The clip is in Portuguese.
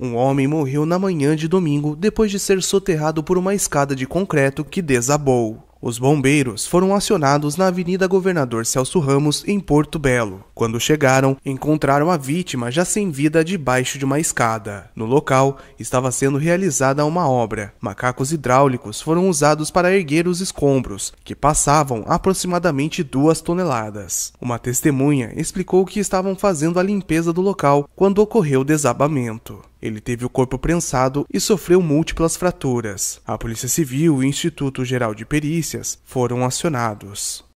Um homem morreu na manhã de domingo depois de ser soterrado por uma escada de concreto que desabou. Os bombeiros foram acionados na Avenida Governador Celso Ramos, em Porto Belo. Quando chegaram, encontraram a vítima já sem vida debaixo de uma escada. No local, estava sendo realizada uma obra. Macacos hidráulicos foram usados para erguer os escombros, que passavam aproximadamente duas toneladas. Uma testemunha explicou que estavam fazendo a limpeza do local quando ocorreu o desabamento. Ele teve o corpo prensado e sofreu múltiplas fraturas. A Polícia Civil e o Instituto Geral de Perícias foram acionados.